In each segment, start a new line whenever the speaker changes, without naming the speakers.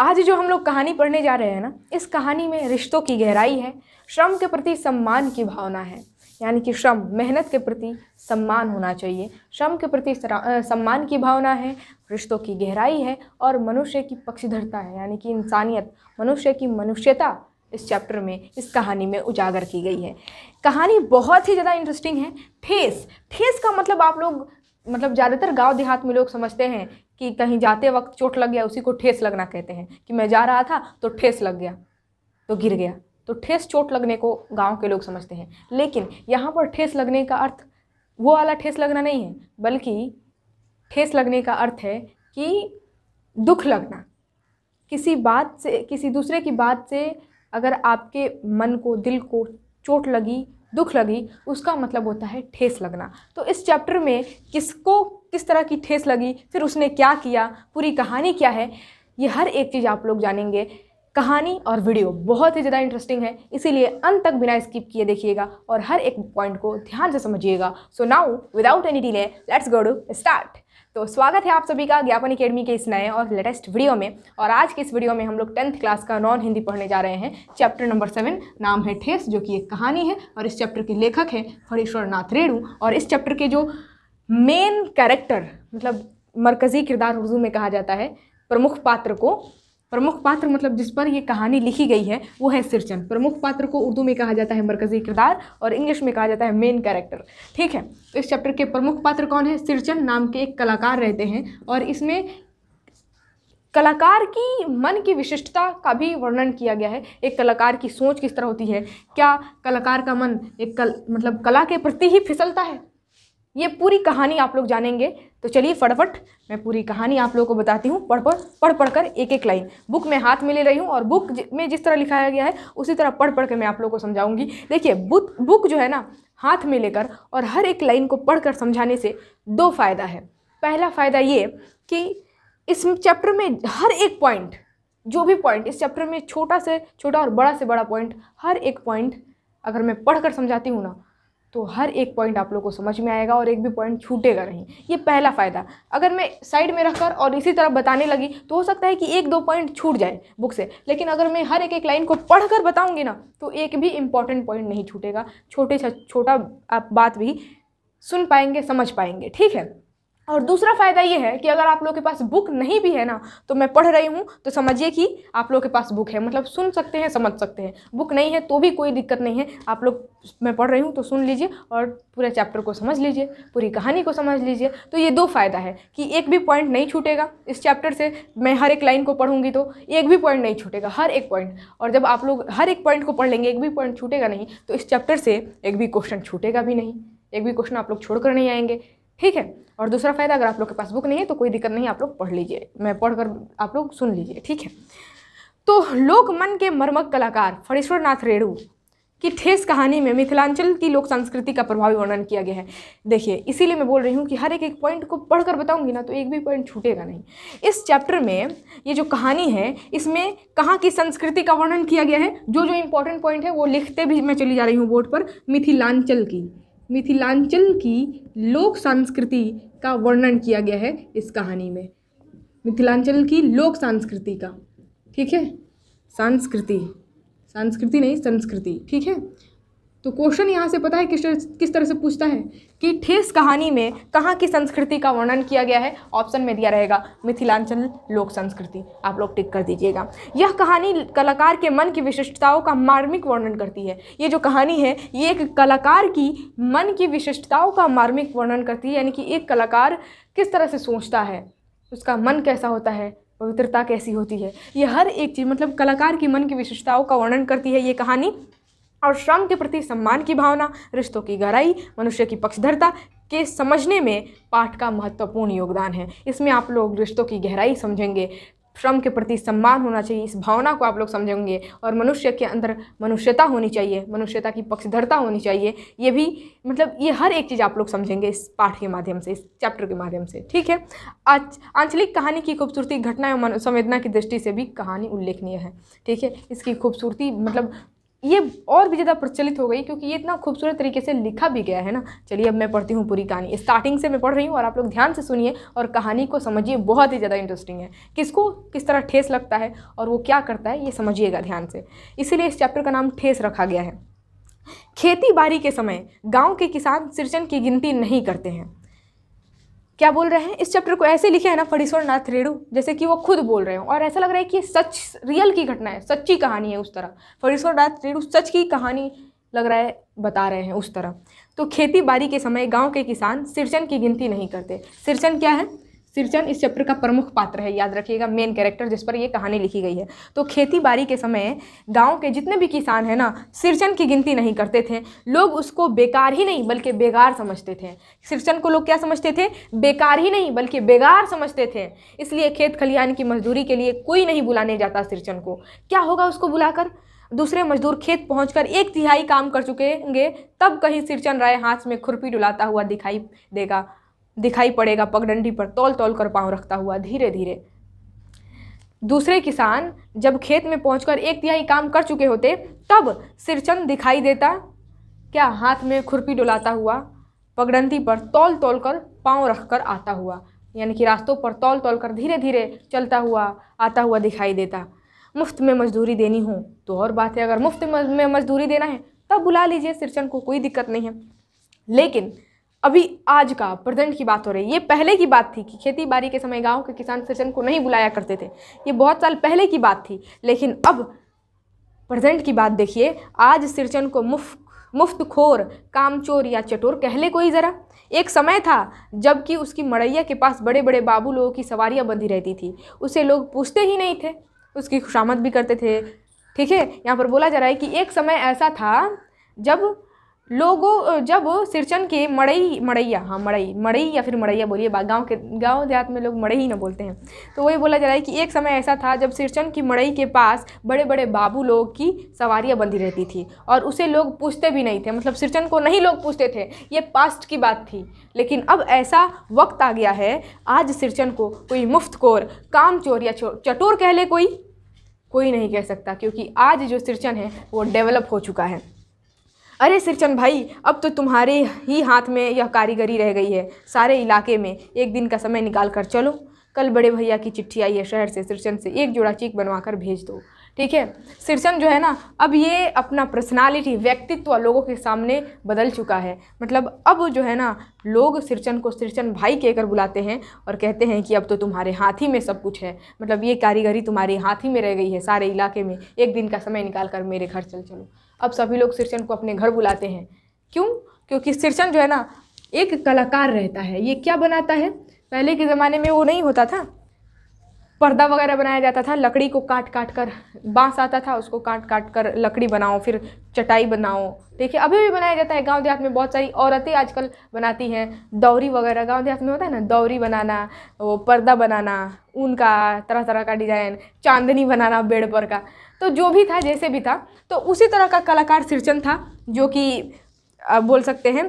आज जो हम लोग कहानी पढ़ने जा रहे हैं ना इस कहानी में रिश्तों की गहराई है श्रम के प्रति सम्मान की भावना है यानी कि श्रम मेहनत के प्रति सम्मान होना चाहिए श्रम के प्रति सम्मान की भावना है रिश्तों की गहराई है और मनुष्य की पक्षधरता है यानी कि इंसानियत मनुष्य की मनुष्यता इस चैप्टर में इस कहानी में उजागर की गई है कहानी बहुत ही ज़्यादा इंटरेस्टिंग है ठेस ठेस का मतलब आप लोग मतलब ज़्यादातर गांव देहात में लोग समझते हैं कि कहीं जाते वक्त चोट लग गया उसी को ठेस लगना कहते हैं कि मैं जा रहा था तो ठेस लग गया तो गिर गया तो ठेस चोट लगने को गांव के लोग समझते हैं लेकिन यहाँ पर ठेस लगने का अर्थ वो वाला ठेस लगना नहीं है बल्कि ठेस लगने का अर्थ है कि दुख लगना किसी बात से किसी दूसरे की बात से अगर आपके मन को दिल को चोट लगी दुख लगी उसका मतलब होता है ठेस लगना तो इस चैप्टर में किसको किस तरह की ठेस लगी फिर उसने क्या किया पूरी कहानी क्या है ये हर एक चीज़ आप लोग जानेंगे कहानी और वीडियो बहुत ही ज़्यादा इंटरेस्टिंग है इसीलिए अंत तक बिना स्किप किए देखिएगा और हर एक पॉइंट को ध्यान से समझिएगा so now without any delay let's go to start तो स्वागत है आप सभी का ज्ञापन एकेडमी के इस नए और लेटेस्ट वीडियो में और आज के इस वीडियो में हम लोग टेंथ क्लास का नॉन हिंदी पढ़ने जा रहे हैं चैप्टर नंबर सेवन नाम है ठेस जो कि एक कहानी है और इस चैप्टर के लेखक हैं हरीश्वर नाथ रेणु और इस चैप्टर के जो मेन कैरेक्टर मतलब मरकज़ी किरदार उर्दू में कहा जाता है प्रमुख पात्र को प्रमुख पात्र मतलब जिस पर ये कहानी लिखी गई है वो है सिरचंद प्रमुख पात्र को उर्दू में कहा जाता है मरकज़ी किरदार और इंग्लिश में कहा जाता है मेन कैरेक्टर ठीक है तो इस चैप्टर के प्रमुख पात्र कौन है सिरचन नाम के एक कलाकार रहते हैं और इसमें कलाकार की मन की विशिष्टता का भी वर्णन किया गया है एक कलाकार की सोच किस तरह होती है क्या कलाकार का मन एक कल मतलब कला के प्रति ही फिसलता है ये पूरी कहानी आप लोग जानेंगे तो चलिए फटाफट मैं पूरी कहानी आप लोगों को बताती हूँ पढ़ पढ़ पढ़ पढ़ कर एक एक लाइन बुक में हाथ में ले रही हूँ और बुक में जिस तरह लिखाया गया है उसी तरह पढ़ पढ़ कर मैं आप लोगों को समझाऊंगी देखिए बुक बुक जो है ना हाथ में लेकर और हर एक लाइन को पढ़कर समझाने से दो फ़ायदा है पहला फ़ायदा ये कि इस चैप्टर में हर एक पॉइंट जो भी पॉइंट इस चैप्टर में छोटा से छोटा और बड़ा से बड़ा पॉइंट हर एक पॉइंट अगर मैं पढ़ कर समझाती हूँ ना तो हर एक पॉइंट आप लोग को समझ में आएगा और एक भी पॉइंट छूटेगा नहीं ये पहला फ़ायदा अगर मैं साइड में रखकर और इसी तरह बताने लगी तो हो सकता है कि एक दो पॉइंट छूट जाए बुक से लेकिन अगर मैं हर एक एक लाइन को पढ़ कर बताऊँगी ना तो एक भी इम्पॉर्टेंट पॉइंट नहीं छूटेगा छोटे छोटा आप बात भी सुन पाएंगे समझ पाएंगे ठीक है और दूसरा फ़ायदा ये है कि अगर आप लोग के पास बुक नहीं भी है ना तो मैं पढ़ रही हूँ तो समझिए कि आप लोग के पास बुक है मतलब सुन सकते हैं समझ सकते हैं बुक नहीं है तो भी कोई दिक्कत नहीं है आप लोग मैं पढ़ रही हूँ तो सुन लीजिए और पूरे चैप्टर को समझ लीजिए पूरी कहानी को समझ लीजिए तो ये दो फ़ायदा है कि एक भी पॉइंट नहीं छूटेगा इस चैप्टर से मैं हर एक लाइन को पढ़ूँगी तो एक भी पॉइंट नहीं छूटेगा हर एक पॉइंट और जब आप लोग हर एक पॉइंट को पढ़ लेंगे एक भी पॉइंट छूटेगा नहीं तो इस चैप्टर से एक भी क्वेश्चन छूटेगा भी नहीं एक भी क्वेश्चन आप लोग छोड़कर नहीं आएंगे ठीक है और दूसरा फ़ायदा अगर आप लोग के पास बुक नहीं है तो कोई दिक्कत नहीं आप लोग पढ़ लीजिए मैं पढ़कर आप लोग सुन लीजिए ठीक है तो लोकमन के मर्मक कलाकार फणीश्वरनाथ रेणु की ठेस कहानी में मिथिलांचल की लोक संस्कृति का प्रभावी वर्णन किया गया है देखिए इसीलिए मैं बोल रही हूँ कि हर एक एक पॉइंट को पढ़कर बताऊँगी ना तो एक भी पॉइंट छूटेगा नहीं इस चैप्टर में ये जो कहानी है इसमें कहाँ की संस्कृति का वर्णन किया गया है जो जो इम्पोर्टेंट पॉइंट है वो लिखते भी मैं चली जा रही हूँ बोर्ड पर मिथिलांचल की मिथिलांचल की लोक संस्कृति का वर्णन किया गया है इस कहानी में मिथिलांचल की लोक संस्कृति का ठीक है संस्कृति संस्कृति नहीं संस्कृति ठीक है तो क्वेश्चन यहाँ से पता है किस किस तरह से पूछता है कि ठेस कहानी में कहाँ की संस्कृति का वर्णन किया गया है ऑप्शन में दिया रहेगा मिथिलांचल लोक संस्कृति आप लोग टिक कर दीजिएगा यह कहानी कलाकार के मन की विशिष्टताओं का मार्मिक वर्णन करती है ये जो कहानी है ये एक कलाकार की मन की विशिष्टताओं का मार्मिक वर्णन करती है यानी कि एक कलाकार किस तरह से सोचता है उसका मन कैसा होता है पवित्रता कैसी होती है ये हर एक चीज़ मतलब कलाकार की मन की विशेषताओं का वर्णन करती है ये कहानी और श्रम के प्रति सम्मान की भावना रिश्तों की गहराई मनुष्य की पक्षधरता के समझने में पाठ का महत्वपूर्ण योगदान है इसमें आप लोग रिश्तों की गहराई समझेंगे श्रम के प्रति सम्मान होना चाहिए इस भावना को आप लोग समझेंगे और मनुष्य के अंदर मनुष्यता होनी चाहिए मनुष्यता की पक्षधरता होनी चाहिए ये भी मतलब ये हर एक चीज़ आप लोग समझेंगे इस पाठ के माध्यम से इस चैप्टर के माध्यम से ठीक है आंचलिक कहानी की खूबसूरती घटना एवं संवेदना की दृष्टि से भी कहानी उल्लेखनीय है ठीक है इसकी खूबसूरती मतलब ये और भी ज़्यादा प्रचलित हो गई क्योंकि ये इतना खूबसूरत तरीके से लिखा भी गया है ना चलिए अब मैं पढ़ती हूँ पूरी कहानी स्टार्टिंग से मैं पढ़ रही हूँ और आप लोग ध्यान से सुनिए और कहानी को समझिए बहुत ही ज़्यादा इंटरेस्टिंग है किसको किस तरह ठेस लगता है और वो क्या करता है ये समझिएगा ध्यान से इसीलिए इस चैप्टर का नाम ठेस रखा गया है खेती बाड़ी के समय गांव के किसान सृजन की गिनती नहीं करते हैं क्या बोल रहे हैं इस चैप्टर को ऐसे लिखे है ना फणीश्वर नाथ रेणु जैसे कि वो खुद बोल रहे हो और ऐसा लग रहा है कि सच रियल की घटना है सच्ची कहानी है उस तरह फणीश्वर नाथ रेणु सच की कहानी लग रहा है बता रहे हैं उस तरह तो खेती बाड़ी के समय गांव के किसान सिरचन की गिनती नहीं करते सिरचन क्या है सिरचन इस चैप्टर का प्रमुख पात्र है याद रखिएगा मेन कैरेक्टर जिस पर ये कहानी लिखी गई है तो खेती बाड़ी के समय गाँव के जितने भी किसान हैं ना सिरचन की गिनती नहीं करते थे लोग उसको बेकार ही नहीं बल्कि बेगार समझते थे सिरचन को लोग क्या समझते थे बेकार ही नहीं बल्कि बेगार समझते थे इसलिए खेत खलिहान की मजदूरी के लिए कोई नहीं बुलाने जाता सिरचन को क्या होगा उसको बुलाकर दूसरे मजदूर खेत पहुंचकर एक तिहाई काम कर चुकेंगे तब कहीं सिरचन राय हाथ में खुरपी डुलाता हुआ दिखाई देगा दिखाई पड़ेगा पगडंडी पर तौल तौल कर पाँव रखता हुआ धीरे धीरे दूसरे किसान जब खेत में पहुंचकर एक तिहाई काम कर चुके होते तब सिरचंद दिखाई देता क्या हाथ में खुरपी डुलाता हुआ पगडंडी पर तौल तौल कर पाँव रख कर आता हुआ यानी कि रास्तों पर तौल तौल कर धीरे धीरे चलता हुआ आता हुआ दिखाई देता मुफ्त में मजदूरी देनी हो तो और बात है अगर मुफ्त में मजदूरी देना है तब बुला लीजिए सिरचंद को कोई दिक्कत नहीं है लेकिन अभी आज का प्रेजेंट की बात हो रही है ये पहले की बात थी कि खेती बाड़ी के समय गांव के किसान सज्जन को नहीं बुलाया करते थे ये बहुत साल पहले की बात थी लेकिन अब प्रेजेंट की बात देखिए आज सिरचन को मुफ्त मुफ्त खोर कामचोर या चटोर कहले कोई ज़रा एक समय था जबकि उसकी मड़ैया के पास बड़े बड़े बाबू लोगों की सवारियाँ बंधी रहती थी उसे लोग पूछते ही नहीं थे उसकी खुशामद भी करते थे ठीक है यहाँ पर बोला जा रहा है कि एक समय ऐसा था जब लोगों जब सिरचन के मड़ई मड़ैया हाँ मड़ई मड़ई या फिर मड़ैया बोलिए गांव के गांव देहात में लोग मड़ई ही ना बोलते हैं तो वही बोला जा रहा है कि एक समय ऐसा था जब सिरचन की मड़ई के पास बड़े बड़े बाबू लोग की सवारियाँ बंधी रहती थी और उसे लोग पूछते भी नहीं थे मतलब सिरचन को नहीं लोग पूछते थे ये पास्ट की बात थी लेकिन अब ऐसा वक्त आ गया है आज सिरचन को कोई मुफ्त कोर काम चोर या चटोर कह ले कोई कोई नहीं कह सकता क्योंकि आज जो सिरचन है वो डेवलप हो चुका है अरे सिरचंद भाई अब तो तुम्हारे ही हाथ में यह कारीगरी रह गई है सारे इलाके में एक दिन का समय निकाल कर चलो कल बड़े भैया की चिट्ठी आई है शहर से सिरचंद से एक जोड़ा चीक बनवा कर भेज दो ठीक है सिरचंद जो है ना अब ये अपना पर्सनालिटी व्यक्तित्व लोगों के सामने बदल चुका है मतलब अब जो है ना लोग सिरचंद को सिरचंद भाई कहकर बुलाते हैं और कहते हैं कि अब तो तुम्हारे हाथ ही में सब कुछ है मतलब ये कारीगरी तुम्हारे हाथ ही में रह गई है सारे इलाके में एक दिन का समय निकाल कर मेरे घर चल चलो अब सभी लोग सिरचन को अपने घर बुलाते हैं क्यों क्योंकि सिरचन जो है ना एक कलाकार रहता है ये क्या बनाता है पहले के ज़माने में वो नहीं होता था पर्दा वगैरह बनाया जाता था लकड़ी को काट काट कर बांस आता था उसको काट काट कर लकड़ी बनाओ फिर चटाई बनाओ देखिए अभी भी बनाया जाता है गांव देहात में बहुत सारी औरतें आजकल बनाती हैं दौरी वगैरह गांव देहात में होता है ना दौरी बनाना वो पर्दा बनाना ऊन का तरह तरह का डिज़ाइन चांदनी बनाना बेड पर का तो जो भी था जैसे भी था तो उसी तरह का कलाकार सिरचन था जो कि बोल सकते हैं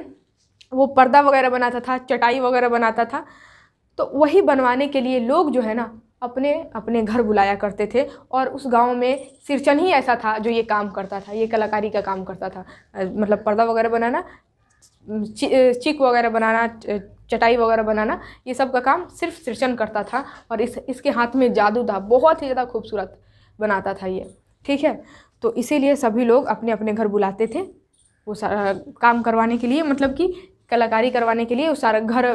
वो पर्दा वगैरह बनाता था चटाई वगैरह बनाता था तो वही बनवाने के लिए लोग जो है ना अपने अपने घर बुलाया करते थे और उस गांव में सिरचन ही ऐसा था जो ये काम करता था ये कलाकारी का काम करता था मतलब पर्दा वगैरह बनाना चिक वगैरह बनाना चटाई वगैरह बनाना ये सब का काम सिर्फ सिरचन करता था और इस इसके हाथ में जादू था बहुत ही ज़्यादा खूबसूरत बनाता था ये ठीक है तो इसीलिए सभी लोग अपने अपने घर बुलाते थे वो सारा काम करवाने के लिए मतलब कि कलाकारी करवाने के लिए उस सारा घर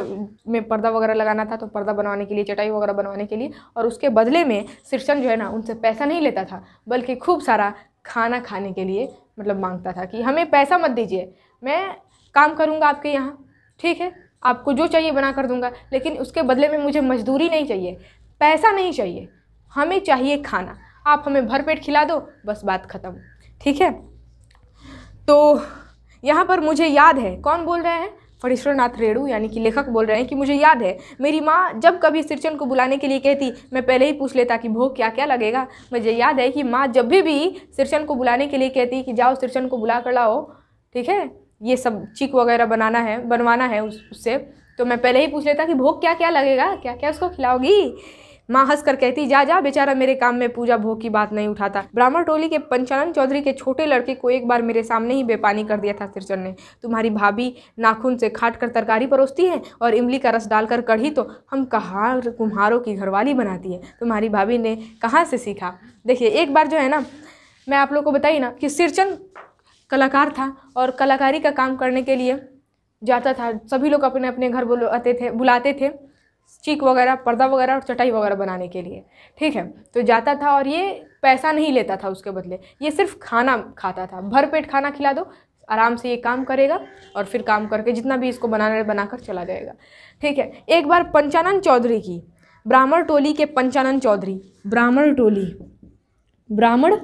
में पर्दा वगैरह लगाना था तो पर्दा बनवाने के लिए चटाई वगैरह बनवाने के लिए और उसके बदले में सिरसन जो है ना उनसे पैसा नहीं लेता था बल्कि खूब सारा खाना खाने के लिए मतलब मांगता था कि हमें पैसा मत दीजिए मैं काम करूँगा आपके यहाँ ठीक है आपको जो चाहिए बना कर दूँगा लेकिन उसके बदले में मुझे मजदूरी नहीं चाहिए पैसा नहीं चाहिए हमें चाहिए खाना आप हमें भरपेट खिला दो बस बात ख़त्म ठीक है तो यहाँ पर मुझे याद है कौन बोल रहे हैं फणीश्वरनाथ रेणु यानी कि लेखक बोल रहे हैं कि मुझे याद है मेरी माँ जब कभी सिरचन को बुलाने के लिए कहती मैं पहले ही पूछ लेता कि भोग क्या क्या लगेगा मुझे याद है कि माँ जब भी भी सिरचन को बुलाने के लिए कहती कि जाओ सिरचन को बुला कर लाओ ठीक है ये सब चिक वगैरह बनाना है बनवाना है उस उससे तो मैं पहले ही पूछ लेता कि भोग क्या क्या लगेगा क्या क्या उसको खिलाओगी माँ हंस कर कहती जा जा बेचारा मेरे काम में पूजा भोग की बात नहीं उठाता ब्राह्मण टोली के पंचानंद चौधरी के छोटे लड़के को एक बार मेरे सामने ही बेपानी कर दिया था सिरचन ने तुम्हारी भाभी नाखून से खाट कर तरकारी परोसती है और इमली का रस डालकर कढ़ी तो हम कहार कुम्हारों की घरवाली बनाती है तुम्हारी भाभी ने कहाँ से सीखा देखिए एक बार जो है ना मैं आप लोग को बताई ना कि सिरचन कलाकार था और कलाकारी का काम करने के लिए जाता था सभी लोग अपने अपने घर बुलाते थे बुलाते थे चीक वगैरह पर्दा वगैरह और चटाई वगैरह बनाने के लिए ठीक है तो जाता था और ये पैसा नहीं लेता था उसके बदले ये सिर्फ खाना खाता था भर पेट खाना खिला दो आराम से ये काम करेगा और फिर काम करके जितना भी इसको बनाना है बनाकर चला जाएगा ठीक है एक बार पंचानंद चौधरी की ब्राह्मण टोली के पंचानंद चौधरी ब्राह्मण टोली ब्राह्मण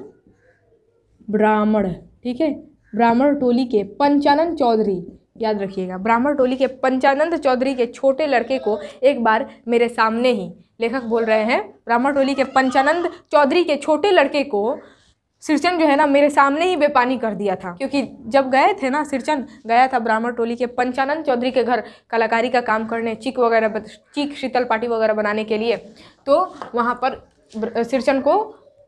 ब्राह्मण ठीक है ब्राह्मण टोली के पंचानंद चौधरी याद रखिएगा ब्राह्मण टोली के पंचानंद चौधरी के छोटे लड़के को एक बार मेरे सामने ही लेखक बोल रहे हैं ब्राह्मण टोली के पंचानंद चौधरी के छोटे लड़के को सिरचंद जो है ना मेरे सामने ही बेपानी कर दिया था क्योंकि जब गए थे ना सिरचंद गया था ब्राह्मण टोली के पंचानंद चौधरी के घर कलाकारी का काम करने चीक वगैरह चीक शीतल पाटी वगैरह बनाने के लिए तो वहाँ पर सिरचन को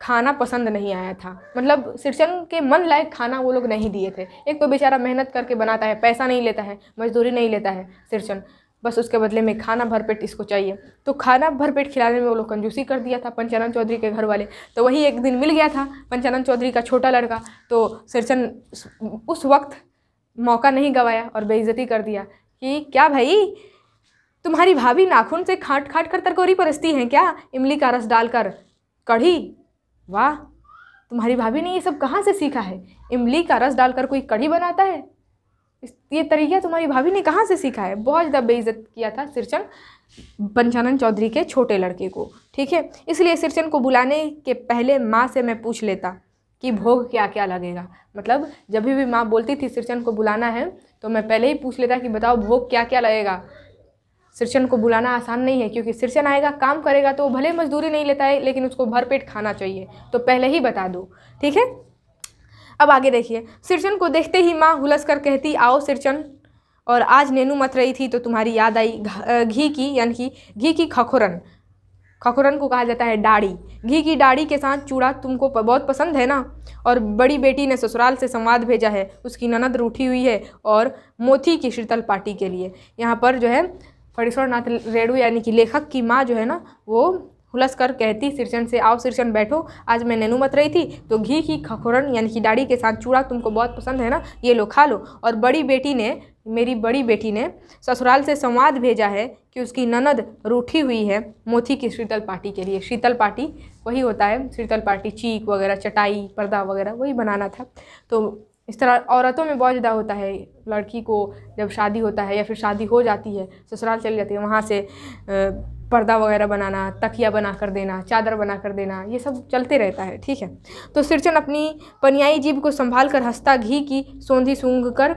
खाना पसंद नहीं आया था मतलब शिक्षण के मन लायक खाना वो लोग नहीं दिए थे एक तो बेचारा मेहनत करके बनाता है पैसा नहीं लेता है मजदूरी नहीं लेता है शिक्षण बस उसके बदले में खाना भरपेट इसको चाहिए तो खाना भरपेट खिलाने में वो लोग कंजूसी कर दिया था पंचानंद चौधरी के घर वाले तो वही एक दिन मिल गया था पंचानंद चौधरी का छोटा लड़का तो सिरचंद उस वक्त मौका नहीं गवाया और बेइज्जती कर दिया कि क्या भाई तुम्हारी भाभी नाखून से खाट खाट कर तरकोरी परस्ती हैं क्या इमली का रस डालकर कढ़ी वाह तुम्हारी भाभी ने ये सब कहाँ से सीखा है इमली का रस डालकर कोई कढ़ी बनाता है ये तरीका तुम्हारी भाभी ने कहाँ से सीखा है बहुत ज़्यादा बेइज्जत किया था सिरचन पंचानंद चौधरी के छोटे लड़के को ठीक है इसलिए सिरचन को बुलाने के पहले माँ से मैं पूछ लेता कि भोग क्या क्या लगेगा मतलब जब भी माँ बोलती थी सिरचन को बुलाना है तो मैं पहले ही पूछ लेता कि बताओ भोग क्या क्या लगेगा सिरचन को बुलाना आसान नहीं है क्योंकि सिरचन आएगा काम करेगा तो वो भले मजदूरी नहीं लेता है लेकिन उसको भरपेट खाना चाहिए तो पहले ही बता दो ठीक है अब आगे देखिए सिरचन को देखते ही माँ हुलस कर कहती आओ सिरचन और आज नेनू मत रही थी तो तुम्हारी याद आई घी की यानी कि घी की खखुरन खखुरन को कहा जाता है डाढ़ी घी की डाढ़ी के साथ चूड़ा तुमको बहुत पसंद है ना और बड़ी बेटी ने ससुराल से संवाद भेजा है उसकी ननद रूठी हुई है और मोती की शीतल पार्टी के लिए यहाँ पर जो है फणीश्वरनाथ रेणु यानी कि लेखक की माँ जो है ना वो हुलस कर कहती सिरचन से आओ सिरचन बैठो आज मैं नैनू मत रही थी तो घी की खखोरन यानी कि डाढ़ी के साथ चूड़ा तुमको बहुत पसंद है ना ये लो खा लो और बड़ी बेटी ने मेरी बड़ी बेटी ने ससुराल से संवाद भेजा है कि उसकी ननद रूठी हुई है मोती की शीतल पार्टी के लिए शीतल पार्टी वही होता है शीतल पार्टी चीक वगैरह चटाई पर्दा वगैरह वही बनाना था तो इस तरह औरतों में बहुत ज़्यादा होता है लड़की को जब शादी होता है या फिर शादी हो जाती है ससुराल चली जाती है वहाँ से पर्दा वगैरह बनाना तकिया बना कर देना चादर बना कर देना ये सब चलते रहता है ठीक है तो सिरचन अपनी पनियाई जीभ को संभाल कर हंसता घी की सौंधी सूंघ कर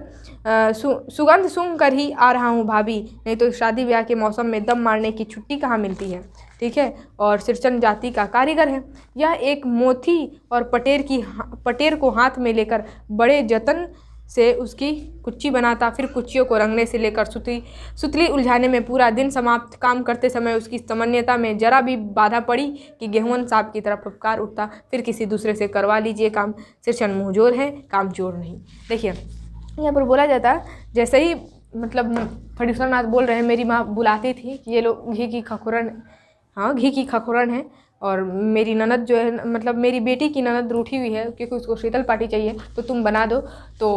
सु, सुगंध सूंघ कर ही आ रहा हूँ भाभी नहीं तो शादी ब्याह के मौसम में दम मारने की छुट्टी कहाँ मिलती है ठीक है और सिरचंद जाति का कारीगर है यह एक मोती और पटेर की पटेर को हाथ में लेकर बड़े जतन से उसकी कुच्ची बनाता फिर कुच्चियों को रंगने से लेकर सुतली सुतली उलझाने में पूरा दिन समाप्त काम करते समय उसकी समन्यता में जरा भी बाधा पड़ी कि गेहूं साहब की तरफ फपकार उठता फिर किसी दूसरे से करवा लीजिए काम सिरचन मुँहजोर है काम जोर नहीं देखिए यहाँ पर बोला जाता जैसे ही मतलब फटीश्वर नाथ बोल रहे हैं मेरी माँ बुलाती थी कि ये लोग घी की खखुरन हाँ घी की खखोरन है और मेरी ननद जो है मतलब मेरी बेटी की ननद रूठी हुई है क्योंकि उसको शीतल पार्टी चाहिए तो तुम बना दो तो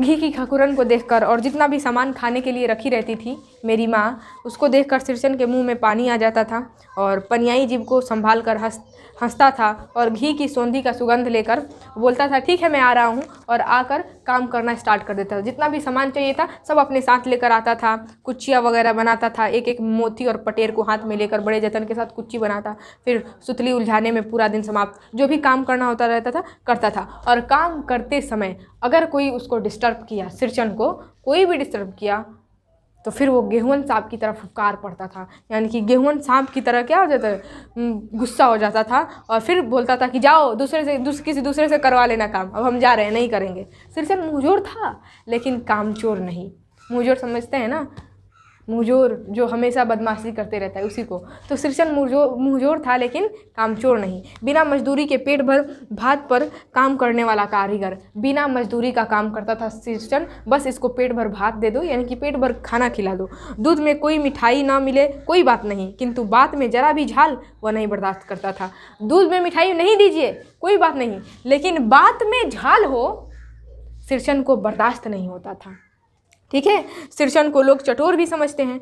घी की खकुरन को देखकर और जितना भी सामान खाने के लिए रखी रहती थी मेरी माँ उसको देखकर सिरसन के मुंह में पानी आ जाता था और पनियाई जीव को संभाल कर हंस हंसता था और घी की सौंधी का सुगंध लेकर बोलता था ठीक है मैं आ रहा हूँ और आकर काम करना स्टार्ट कर देता था जितना भी सामान चाहिए था सब अपने साथ लेकर आता था कुचिया वगैरह बनाता था एक एक मोती और पटेर को हाथ में लेकर बड़े जतन के साथ कुच्ची बनाता फिर सुतली उलझाने में पूरा दिन समाप्त जो भी काम करना होता रहता था करता था और काम करते समय अगर कोई उसको डिस्टर्ब किया सिरचन को कोई भी डिस्टर्ब किया तो फिर वो गेहून सांप की तरह फुकार पड़ता था यानी कि गेहून सांप की तरह क्या हो जाता गुस्सा हो जाता था और फिर बोलता था कि जाओ दूसरे से दूसरे किसी दूसरे से करवा लेना काम अब हम जा रहे हैं नहीं करेंगे सिरसन मुझोर था लेकिन कामचोर नहीं मुझोर समझते हैं ना मुझोर जो हमेशा बदमाशी करते रहता है उसी को तो श्रीचंद मुंहजोर था लेकिन कामचोर नहीं बिना मजदूरी के पेट भर भात पर काम करने वाला कारीगर बिना मजदूरी का काम करता था श्रीचंद बस इसको पेट भर भात दे दो यानी कि पेट भर खाना खिला दो दूध में कोई मिठाई ना मिले कोई बात नहीं किंतु बात में ज़रा भी झाल वह नहीं बर्दाश्त करता था दूध में मिठाई नहीं दीजिए कोई बात नहीं लेकिन बात में झाल हो श्रीचंद को बर्दाश्त नहीं होता था ठीक है सिरसन को लोग चटोर भी समझते हैं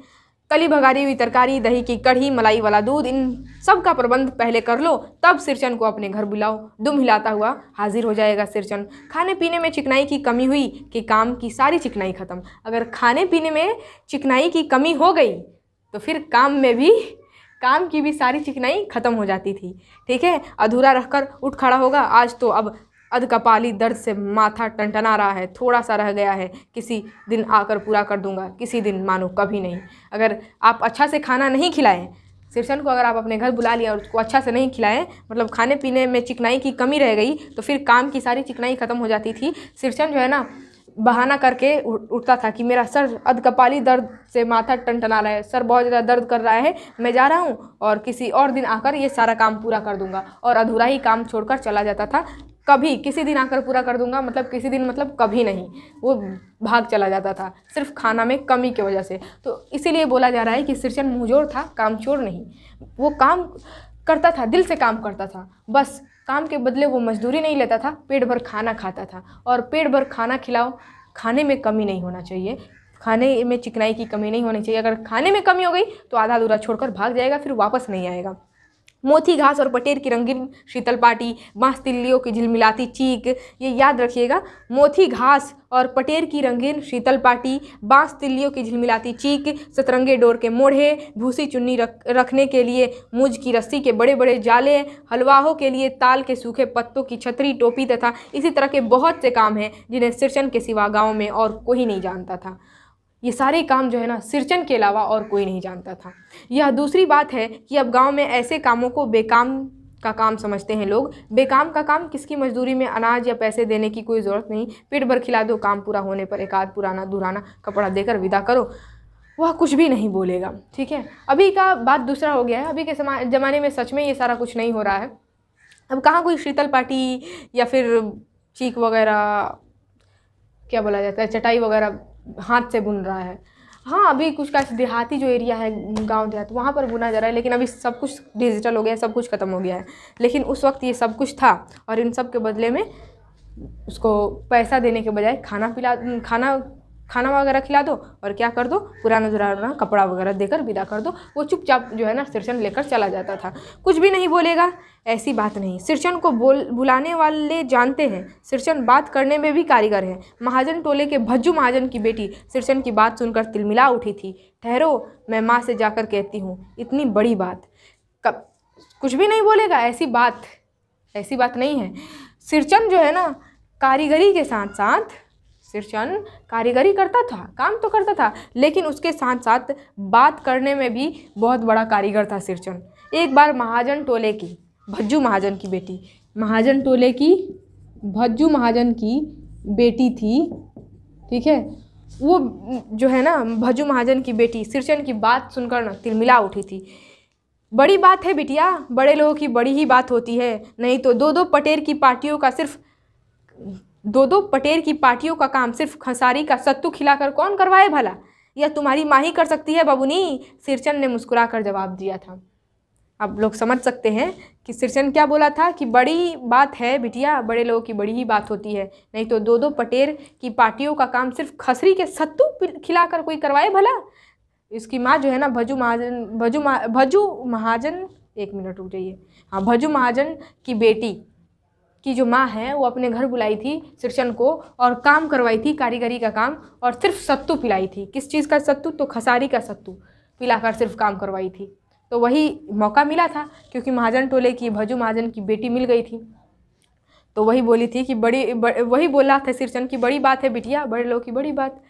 तली भगारी हुई तरकारी दही की कढ़ी मलाई वाला दूध इन सब का प्रबंध पहले कर लो तब सिरचन को अपने घर बुलाओ दुम हिलाता हुआ हाजिर हो जाएगा सिरचन खाने पीने में चिकनाई की कमी हुई कि काम की सारी चिकनाई ख़त्म अगर खाने पीने में चिकनाई की कमी हो गई तो फिर काम में भी काम की भी सारी चिकनाई ख़त्म हो जाती थी ठीक है अधूरा रखकर उठ खड़ा होगा आज तो अब अधकपाली दर्द से माथा टनटना रहा है थोड़ा सा रह गया है किसी दिन आकर पूरा कर दूंगा किसी दिन मानो कभी नहीं अगर आप अच्छा से खाना नहीं खिलाएं सिरसन को अगर आप अपने घर बुला लिया और उसको अच्छा से नहीं खिलाएं मतलब खाने पीने में चिकनाई की कमी रह गई तो फिर काम की सारी चिकनाई ख़त्म हो जाती थी सिरसन जो है ना बहाना करके उठता था कि मेरा सर अधकपाली दर्द से माथा टनटना रहा है सर बहुत ज़्यादा दर्द कर रहा है मैं जा रहा हूँ और किसी और दिन आकर ये सारा काम पूरा कर दूंगा और अधूरा ही काम छोड़कर चला जाता था कभी किसी दिन आकर पूरा कर दूंगा मतलब किसी दिन मतलब कभी नहीं वो भाग चला जाता था सिर्फ खाना में कमी की वजह से तो इसीलिए बोला जा रहा है कि सिरचन मुँहजोर था कामचोर नहीं वो काम करता था दिल से काम करता था बस काम के बदले वो मजदूरी नहीं लेता था पेट भर खाना खाता था और पेट भर खाना खिलाओ खाने में कमी नहीं होना चाहिए खाने में चिकनाई की कमी नहीं होनी चाहिए अगर खाने में कमी हो गई तो आधा अधूरा छोड़कर भाग जाएगा फिर वापस नहीं आएगा मोथी घास और पटेर की रंगीन शीतल पाटी बाँस तिल्लियों की झिलमिलाती चीक ये याद रखिएगा मोथी घास और पटेर की रंगीन शीतल पाटी बाँस तिल्लियों की झिलमिलाती चीक सतरंगे डोर के मोढ़े भूसी चुन्नी रख रखने के लिए मुझ की रस्सी के बड़े बड़े जाले हलवाहों के लिए ताल के सूखे पत्तों की छतरी टोपी तथा इसी तरह के बहुत से काम हैं जिन्हें सिरचन के सिवा गाँव में और कोई नहीं जानता था ये सारे काम जो है ना सिरचन के अलावा और कोई नहीं जानता था यह दूसरी बात है कि अब गाँव में ऐसे कामों को बेकाम का काम समझते हैं लोग बेकाम का काम किसकी मजदूरी में अनाज या पैसे देने की कोई ज़रूरत नहीं पेट भर खिला दो काम पूरा होने पर एक आध पुराना दुराना कपड़ा देकर विदा करो वह कुछ भी नहीं बोलेगा ठीक है अभी का बात दूसरा हो गया है अभी के ज़माने में सच में ये सारा कुछ नहीं हो रहा है अब कहाँ कोई शीतल पार्टी या फिर चीक वगैरह क्या बोला जाता है चटाई वगैरह हाथ से बुन रहा है हाँ अभी कुछ का देहाती जो एरिया है गांव देहात वहाँ पर बुना जा रहा है लेकिन अभी सब कुछ डिजिटल हो गया है सब कुछ ख़त्म हो गया है लेकिन उस वक्त ये सब कुछ था और इन सब के बदले में उसको पैसा देने के बजाय खाना पिला खाना खाना वगैरह खिला दो और क्या कर दो पुराना जुराना कपड़ा वगैरह देकर विदा कर दो वो चुपचाप जो है ना सिरचन लेकर चला जाता था कुछ भी नहीं बोलेगा ऐसी बात नहीं सिरचन को बोल बुलाने वाले जानते हैं सिरचन बात करने में भी कारीगर है महाजन टोले के भज्जू महाजन की बेटी सिरचन की बात सुनकर तिलमिला उठी थी ठहरो मैं माँ से जाकर कहती हूँ इतनी बड़ी बात कब कुछ भी नहीं बोलेगा ऐसी बात ऐसी बात नहीं है सिरचन जो है ना कारीगरी के साथ साथ शिक्षण कारीगरी करता था काम तो करता था लेकिन उसके साथ साथ बात करने में भी बहुत बड़ा कारीगर था शिक्षण एक बार महाजन टोले की भज्जू महाजन की बेटी महाजन टोले की भज्जू महाजन की बेटी थी ठीक है वो जो है ना भज्जू महाजन की बेटी सिरचन की बात सुनकर ना तिलमिला उठी थी बड़ी बात है बिटिया बड़े लोगों की बड़ी ही बात होती है नहीं तो दो दो पटेर की पार्टियों का सिर्फ दो दो पटेर की पार्टियों का काम सिर्फ खसारी का सत्तू खिलाकर कौन करवाए भला यह तुम्हारी माँ ही कर सकती है बाबूनी सिरचन ने मुस्कुरा कर जवाब दिया था अब लोग समझ सकते हैं कि सिरचन क्या बोला था कि बड़ी बात है बिटिया बड़े लोगों की बड़ी ही बात होती है नहीं तो दो दो पटेर की पार्टियों का काम सिर्फ खसरी के सत्तू खिलाकर कोई करवाए भला इसकी माँ जो है ना भजू महाजन भजू महा भजू महाजन एक मिनट रुक जाइए हाँ भजू महाजन की बेटी की जो माँ है वो अपने घर बुलाई थी सिरचन को और काम करवाई थी कारीगरी का काम और सिर्फ सत्तू पिलाई थी किस चीज़ का सत्तू तो खसारी का सत्तू पिलाकर सिर्फ काम करवाई थी तो वही मौका मिला था क्योंकि महाजन टोले की भजू महाजन की बेटी मिल गई थी तो वही बोली थी कि बड़ी ब, वही बोला था सिरचन की बड़ी बात है बिटिया बड़े लोग की बड़ी बात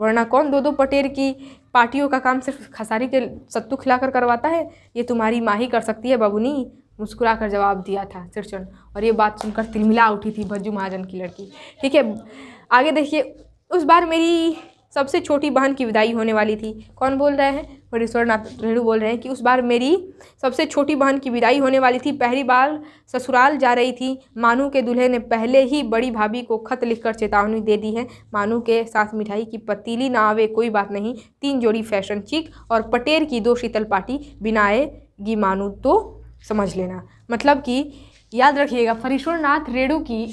वरना कौन दो दो पटेर की पार्टियों का काम सिर्फ खसारी के सत्तू खिलाकर करवाता है ये तुम्हारी माँ ही कर सकती है बबुनी मुस्कुरा कर जवाब दिया था सिरचन और ये बात सुनकर तिलमिला उठी थी भज्जू महाजन की लड़की ठीक है आगे देखिए उस बार मेरी सबसे छोटी बहन की विदाई होने वाली थी कौन बोल रहे हैं परेश्वरनाथ रेणु बोल रहे हैं कि उस बार मेरी सबसे छोटी बहन की विदाई होने वाली थी पहली बार ससुराल जा रही थी मानू के दूल्हे ने पहले ही बड़ी भाभी को खत लिखकर चेतावनी दे दी है मानू के साथ मिठाई की पतीली ना आवे कोई बात नहीं तीन जोड़ी फैशन चीक और पटेर की दो शीतल पाटी बिनाएगी मानू तो समझ लेना मतलब कि याद रखिएगा फरीश्वरनाथ रेणु की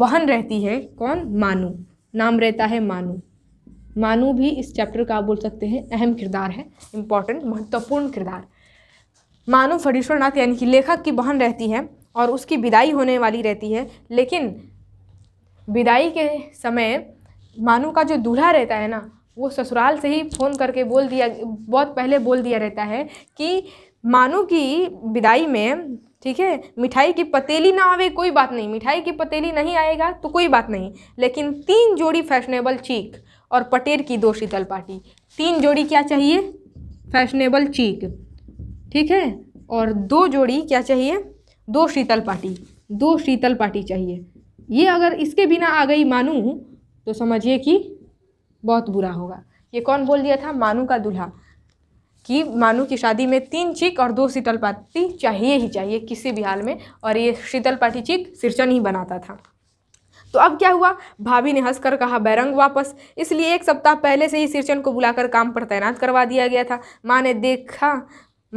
बहन रहती है कौन मानू नाम रहता है मानू मानू भी इस चैप्टर का आप बोल सकते हैं अहम किरदार है इम्पॉर्टेंट महत्वपूर्ण किरदार मानू नाथ यानी कि लेखक की बहन रहती है और उसकी विदाई होने वाली रहती है लेकिन विदाई के समय मानू का जो दूल्हा रहता है ना वो ससुराल से ही फ़ोन करके बोल दिया बहुत पहले बोल दिया रहता है कि मानू की विदाई में ठीक है मिठाई की पतीली ना आवे कोई बात नहीं मिठाई की पतीली नहीं आएगा तो कोई बात नहीं लेकिन तीन जोड़ी फैशनेबल चीक और पटेर की दो शीतल पाटी तीन जोड़ी क्या चाहिए फैशनेबल चीक ठीक है और दो जोड़ी क्या चाहिए दो शीतल पाटी दो शीतल पाटी चाहिए ये अगर इसके बिना आ गई मानू तो समझिए कि बहुत बुरा होगा ये कौन बोल दिया था मानू का दूल्हा कि मानू की शादी में तीन चीक और दो शीतल पाटी चाहिए ही चाहिए किसी भी हाल में और ये शीतल पाटी चीक सिरचन ही बनाता था तो अब क्या हुआ भाभी ने हंसकर कहा बैरंग वापस इसलिए एक सप्ताह पहले से ही सिरचन को बुलाकर काम पर तैनात करवा दिया गया था माँ ने देखा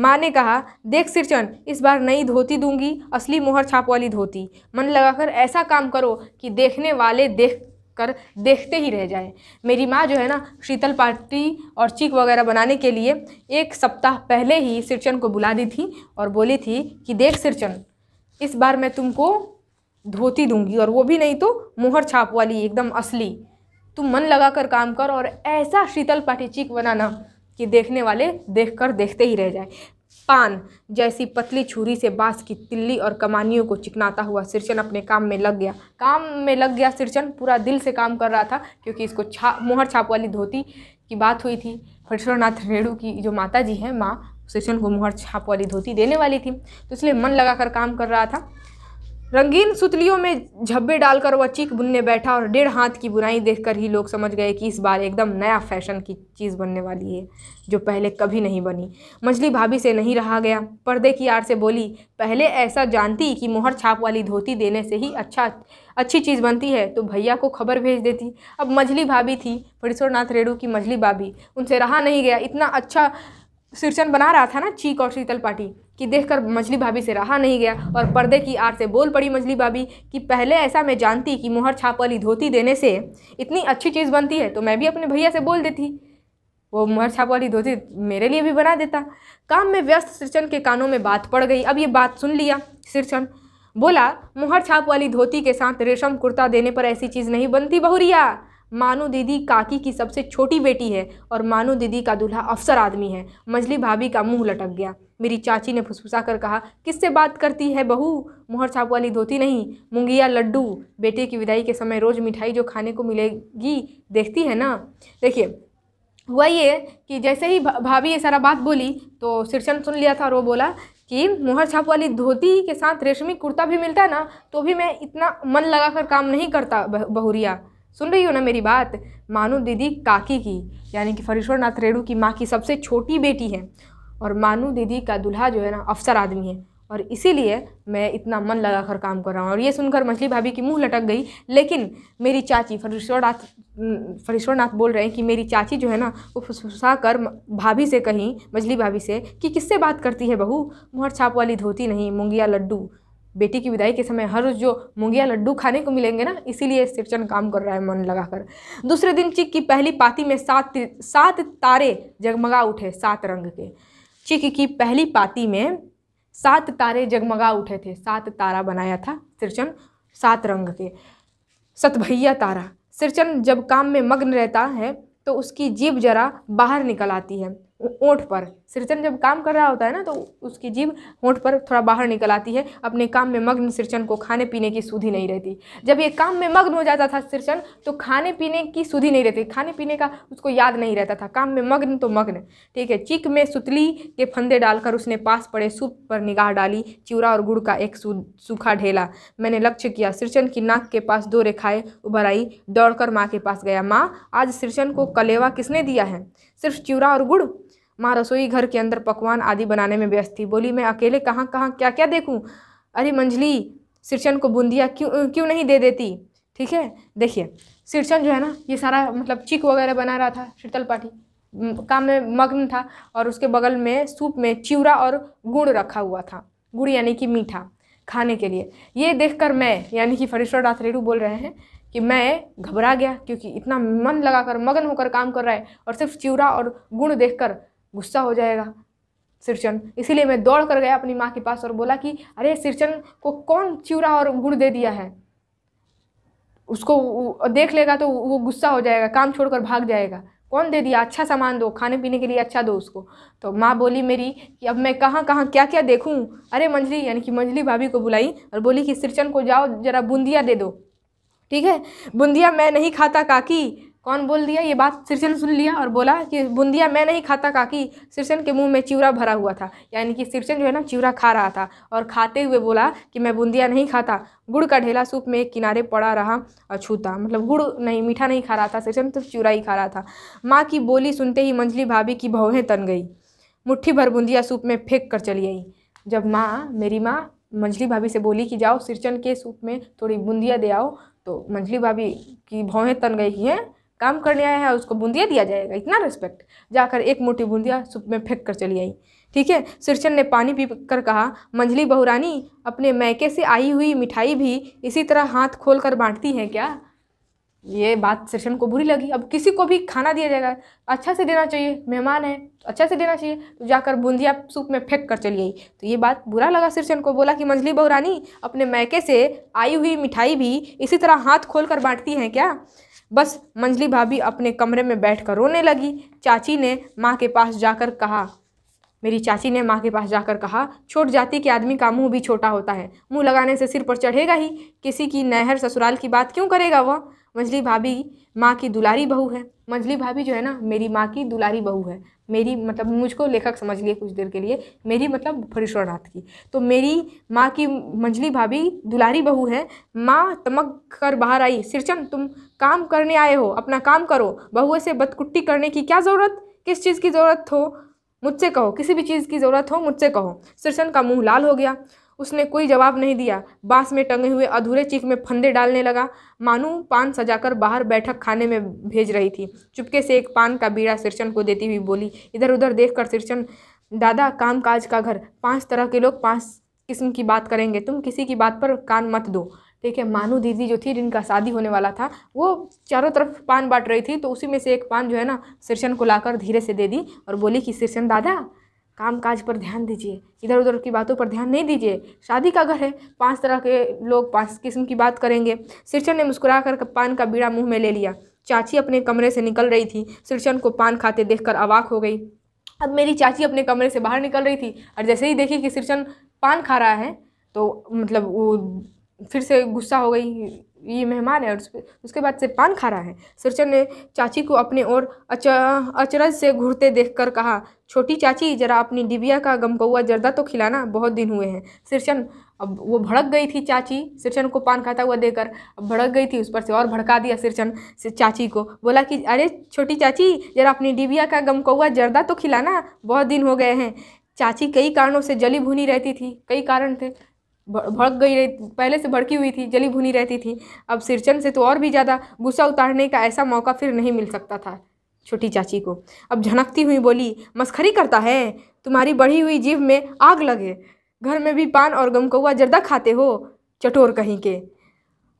माँ ने कहा देख सिरचन इस बार नई धोती दूंगी असली मोहर छाप वाली धोती मन लगाकर ऐसा काम करो कि देखने वाले देख कर देखते ही रह जाएं मेरी माँ जो है ना शीतल पार्टी और चिक वगैरह बनाने के लिए एक सप्ताह पहले ही सिरचन को बुला दी थी और बोली थी कि देख सिरचन इस बार मैं तुमको धोती दूंगी और वो भी नहीं तो मोहर छाप वाली एकदम असली तुम मन लगा कर काम कर और ऐसा शीतल पाटी चीक बनाना कि देखने वाले देखकर देखते ही रह जाए पान जैसी पतली छुरी से बाँस की तिल्ली और कमानियों को चिकनाता हुआ सिरचन अपने काम में लग गया काम में लग गया सिरचन पूरा दिल से काम कर रहा था क्योंकि इसको छा मोहर छाप वाली धोती की बात हुई थी परेश्वरनाथ रेणु की जो माता जी हैं माँ सिरचन को मोहर छाप वाली धोती देने वाली थी तो इसलिए मन लगाकर काम कर रहा था रंगीन सुतलियों में झब्बे डालकर वह चीख बुनने बैठा और डेढ़ हाथ की बुनाई देखकर ही लोग समझ गए कि इस बार एकदम नया फैशन की चीज़ बनने वाली है जो पहले कभी नहीं बनी मछली भाभी से नहीं रहा गया पर्दे की आड़ से बोली पहले ऐसा जानती कि मोहर छाप वाली धोती देने से ही अच्छा अच्छी चीज़ बनती है तो भैया को खबर भेज देती अब मछली भाभी थी फणीश्वरनाथ रेडू की मछली भाभी उनसे रहा नहीं गया इतना अच्छा सिरचन बना रहा था ना चीक और शीतल पाटी कि देखकर मछली भाभी से रहा नहीं गया और पर्दे की आड़ से बोल पड़ी मछली भाभी कि पहले ऐसा मैं जानती कि मोहर छाप वाली धोती देने से इतनी अच्छी चीज़ बनती है तो मैं भी अपने भैया से बोल देती वो मोहर छाप वाली धोती मेरे लिए भी बना देता काम में व्यस्त सिरचन के कानों में बात पड़ गई अब ये बात सुन लिया सिरचन बोला मोहर छाप वाली धोती के साथ रेशम कुर्ता देने पर ऐसी चीज़ नहीं बनती बहुरिया मानू दीदी काकी की सबसे छोटी बेटी है और मानू दीदी का दूल्हा अफसर आदमी है मजली भाभी का मुंह लटक गया मेरी चाची ने फुसफुसा कर कहा किससे बात करती है बहू मोहर छाप वाली धोती नहीं मुंगिया लड्डू बेटे की विदाई के समय रोज़ मिठाई जो खाने को मिलेगी देखती है ना देखिए हुआ ये कि जैसे ही भाभी ये सारा बात बोली तो शीर्षन सुन लिया था और वो बोला कि मोहर छाप वाली धोती के साथ रेशमी कुर्ता भी मिलता है ना तो भी मैं इतना मन लगाकर काम नहीं करता बहुरिया सुन रही हो ना मेरी बात मानो दीदी काकी की यानी कि फरीश्वर नाथ रेणु की माँ की सबसे छोटी बेटी है और मानू दीदी का दूल्हा जो है ना अफसर आदमी है और इसीलिए मैं इतना मन लगा कर काम कर रहा हूँ और ये सुनकर मछली भाभी की मुंह लटक गई लेकिन मेरी चाची फरीश्वरनाथ फरीश्वरनाथ बोल रहे हैं कि मेरी चाची जो है ना वो फुसफुसा कर भाभी से कहीं मछली भाभी से कि किससे बात करती है बहू मुहर छाप वाली धोती नहीं मुंगिया लड्डू बेटी की विदाई के समय हर रोज़ जो मुंगिया लड्डू खाने को मिलेंगे ना इसीलिए सिरचन काम कर रहा है मन लगाकर दूसरे दिन चिक की पहली पाती में सात सात तारे जगमगा उठे सात रंग के चिक की पहली पाती में सात तारे जगमगा उठे थे सात तारा बनाया था सिरचन सात रंग के सतभैया तारा सिरचन जब काम में मग्न रहता है तो उसकी जीभ जरा बाहर निकल आती है ओंठ पर सिरचन जब काम कर रहा होता है ना तो उसकी जीभ होंठ पर थोड़ा बाहर निकल आती है अपने काम में मग्न सिरचन को खाने पीने की सुधी नहीं रहती जब ये काम में मग्न हो जाता था सिरचन तो खाने पीने की सुधी नहीं रहती खाने पीने का उसको याद नहीं रहता था काम में मग्न तो मग्न ठीक है चीक में सुतली के फंदे डालकर उसने पास पड़े सूप पर निगाह डाली चिवड़ा और गुड़ का एक सूखा ढेला मैंने लक्ष्य किया सिरचन की नाक के पास दो रेखाएं उभर आई दौड़कर माँ के पास गया माँ आज सिरचन को कलेवा किसने दिया है सिर्फ चिवड़ा और गुड़ माँ रसोई घर के अंदर पकवान आदि बनाने में व्यस्त थी बोली मैं अकेले कहाँ कहाँ क्या क्या देखूँ अरे मंजली सिरचन को बूंदिया क्यों क्यों नहीं दे देती ठीक है देखिए सिरचन जो है ना ये सारा मतलब चिक वगैरह बना रहा था शीतल पाठी काम में मग्न था और उसके बगल में सूप में चिवरा और गुड़ रखा हुआ था गुड़ यानी कि मीठा खाने के लिए ये देखकर मैं यानी कि फरीश्वर रात रेडू बोल रहे हैं कि मैं घबरा गया क्योंकि इतना मन लगाकर मगन होकर काम कर रहा है और सिर्फ चिवड़ा और गुड़ देखकर गुस्सा हो जाएगा सिरचंद इसीलिए मैं दौड़ कर गया अपनी माँ के पास और बोला कि अरे सिरचंद को कौन चिवड़ा और गुड़ दे दिया है उसको देख लेगा तो वो गुस्सा हो जाएगा काम छोड़कर भाग जाएगा कौन दे दिया अच्छा सामान दो खाने पीने के लिए अच्छा दो उसको तो माँ बोली मेरी कि अब मैं कहाँ कहाँ क्या क्या देखूँ अरे मंजली यानी कि मंजली भाभी को बुलाई और बोली कि सिरचंद को जाओ जरा बूंदिया दे दो ठीक है बूंदिया मैं नहीं खाता काकी कौन बोल दिया ये बात सिरसेन सुन लिया और बोला कि बुंदिया मैं नहीं खाता काकी सिरसेन के मुंह में चिवरा भरा हुआ था यानी कि सिरसेन जो है ना चिवरा खा रहा था और खाते हुए बोला कि मैं बुंदिया नहीं खाता गुड़ का ढेला सूप में एक किनारे पड़ा रहा और छूता मतलब गुड़ नहीं मीठा नहीं खा रहा था सिरसेन तो चिवरा ही खा रहा था माँ की बोली सुनते ही मंझली भाभी की भौहें तन गई मुठ्ठी भर बुंदिया सूप में फेंक कर चली आई जब माँ मेरी माँ मंझली भाभी से बोली कि जाओ सिरचन के सूप में थोड़ी बूंदिया दे आओ तो मंझली भाभी की भौहें तन गई हैं काम करने आया है उसको बूंदिया दिया जाएगा इतना रिस्पेक्ट जाकर एक मोटी बूंदिया सुप में फेंक कर चली आई ठीक है सिरचन ने पानी पी कर कहा मंझली बहुरानी अपने मैके से आई हुई मिठाई भी इसी तरह हाथ खोल कर बाँटती हैं क्या ये बात सिरचन को बुरी लगी अब किसी को भी खाना दिया जाएगा अच्छा से देना चाहिए मेहमान है तो अच्छा से देना चाहिए तो जाकर बूंदिया सूप में फेंक कर चली आई तो ये बात बुरा लगा सिरचन को बोला कि मंझली बहुरानी अपने मैके से आई हुई मिठाई भी इसी तरह हाथ खोल कर बाँटती हैं क्या बस मंजली भाभी अपने कमरे में बैठकर रोने लगी चाची ने माँ के पास जाकर कहा मेरी चाची ने माँ के पास जाकर कहा छोट जाति के आदमी का मुंह भी छोटा होता है मुंह लगाने से सिर पर चढ़ेगा ही किसी की नहर ससुराल की बात क्यों करेगा वह मंजली भाभी माँ की दुलारी बहू है मंजली भाभी जो है ना मेरी माँ की दुलारी बहू है मेरी मतलब मुझको लेखक समझ लिए कुछ देर के लिए मेरी मतलब फरीश्वरनाथ की तो मेरी माँ की मंझली भाभी दुलारी बहू है माँ तमक कर बाहर आई सिरचन तुम काम करने आए हो अपना काम करो बहुए से बदकुट्टी करने की क्या ज़रूरत किस चीज़ की ज़रूरत हो मुझसे कहो किसी भी चीज़ की ज़रूरत हो मुझसे कहो सिरचन का मुँह लाल हो गया उसने कोई जवाब नहीं दिया बांस में टंगे हुए अधूरे चीख में फंदे डालने लगा मानू पान सजाकर बाहर बैठक खाने में भेज रही थी चुपके से एक पान का बीड़ा सिरचन को देती हुई बोली इधर उधर देखकर सिरचन दादा काम काज का घर पांच तरह के लोग पांच किस्म की बात करेंगे तुम किसी की बात पर कान मत दो ठीक है मानू दीदी जो थी जिनका शादी होने वाला था वो चारों तरफ पान बांट रही थी तो उसी में से एक पान जो है ना सिरचन को लाकर धीरे से दे दी और बोली कि सिरचन दादा काम काज पर ध्यान दीजिए इधर उधर की बातों पर ध्यान नहीं दीजिए शादी का घर है पांच तरह के लोग पांच किस्म की बात करेंगे सिरचन ने मुस्कुरा कर पान का बीड़ा मुंह में ले लिया चाची अपने कमरे से निकल रही थी सिरचन को पान खाते देखकर अवाक हो गई अब मेरी चाची अपने कमरे से बाहर निकल रही थी और जैसे ही देखी कि सिरचन पान खा रहा है तो मतलब वो फिर से गुस्सा हो गई ये मेहमान है और उसके बाद से पान खा रहा है सुरचन ने चाची को अपने और अच अचरज से घूरते देखकर कहा छोटी चाची जरा अपनी डिबिया का गमकौआ जर्दा तो खिलाना बहुत दिन हुए हैं सिरचन अब वो भड़क गई थी चाची सिरचन को पान खाता हुआ देकर अब भड़क गई थी उस पर से और भड़का दिया सिरचन से चाची को बोला कि अरे छोटी चाची जरा अपनी डिबिया का गमकौआ जर्दा तो खिलाना बहुत दिन हो गए हैं चाची कई कारणों से जली भुनी रहती थी कई कारण थे भड़क गई पहले से भड़की हुई थी जली भुनी रहती थी अब सिरचन से तो और भी ज़्यादा गुस्सा उतारने का ऐसा मौका फिर नहीं मिल सकता था छोटी चाची को अब झनकती हुई बोली मस्खरी करता है तुम्हारी बढ़ी हुई जीव में आग लगे घर में भी पान और गमकौआ जर्दा खाते हो चटोर कहीं के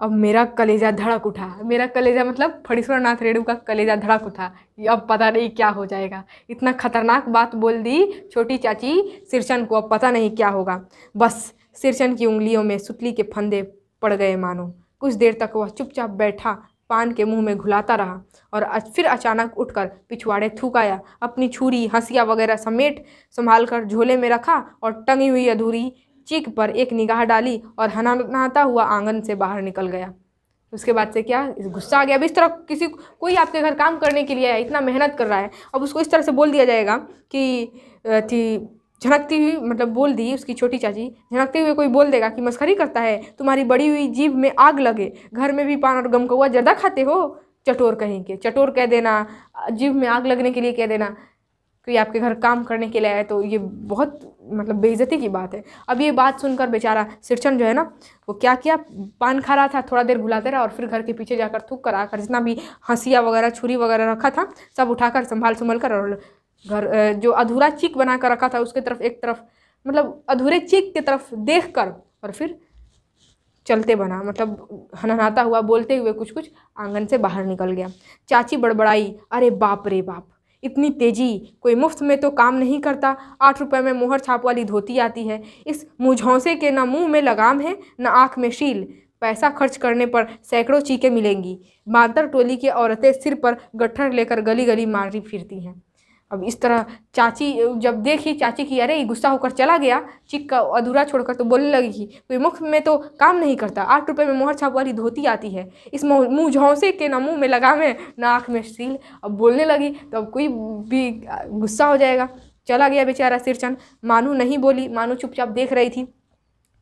अब मेरा कलेजा धड़क उठा मेरा कलेजा मतलब फड़ीश्वर नाथ रेणु का कलेजा धड़क उठा अब पता नहीं क्या हो जाएगा इतना खतरनाक बात बोल दी छोटी चाची सिरचन को अब पता नहीं क्या होगा बस सिरचन की उंगलियों में सुतली के फंदे पड़ गए मानो कुछ देर तक वह चुपचाप बैठा पान के मुंह में घुलाता रहा और फिर अचानक उठकर पिछवाड़े थूकाया अपनी छुरी हंसिया वगैरह समेट संभाल कर झोले में रखा और टंगी हुई अधूरी चीख पर एक निगाह डाली और हनाता हुआ आंगन से बाहर निकल गया उसके बाद से क्या गुस्सा आ गया अब इस तरह किसी कोई आपके घर काम करने के लिए आया इतना मेहनत कर रहा है अब उसको इस तरह से बोल दिया जाएगा कि थी झड़कती हुई मतलब बोल दी उसकी छोटी चाची झड़कते हुए कोई बोल देगा कि मस्खरी करता है तुम्हारी बड़ी हुई जीभ में आग लगे घर में भी पान और गम कौआ ज़्यादा खाते हो चटोर कहेंगे चटोर कह देना जीभ में आग लगने के लिए कह देना कोई आपके घर काम करने के लिए आए तो ये बहुत मतलब बेइज्जती की बात है अब ये बात सुनकर बेचारा सिरचन जो है ना वो क्या किया पान खा रहा था थोड़ा देर घुलाते रहा और फिर घर के पीछे जाकर थूक कर आकर जितना भी हंसिया वगैरह छुरी वगैरह रखा था सब उठाकर संभाल संभल कर और घर जो अधूरा चीक बना कर रखा था उसके तरफ एक तरफ मतलब अधूरे चीक की तरफ देख कर और फिर चलते बना मतलब हनहनाता हुआ बोलते हुए कुछ कुछ आंगन से बाहर निकल गया चाची बड़बड़ाई अरे बाप रे बाप इतनी तेजी कोई मुफ्त में तो काम नहीं करता आठ रुपए में मोहर छाप वाली धोती आती है इस मुझौसे के ना मुंह में लगाम है ना आँख में शील पैसा खर्च करने पर सैकड़ों चीखें मिलेंगी मातर टोली की औरतें सिर पर गट्ठर लेकर गली गली मारी फिरती हैं अब इस तरह चाची जब देखी चाची की अरे गुस्सा होकर चला गया चिक का अधूरा छोड़कर तो बोलने लगी कि कोई मुख में तो काम नहीं करता आठ रुपये में मोहर छाप वाली धोती आती है इस मुँह झोंसे के ना मुँह में लगा में ना आँख में सील अब बोलने लगी तो अब कोई भी गुस्सा हो जाएगा चला गया बेचारा सिरचंद मानू नहीं बोली मानू चुपचाप देख रही थी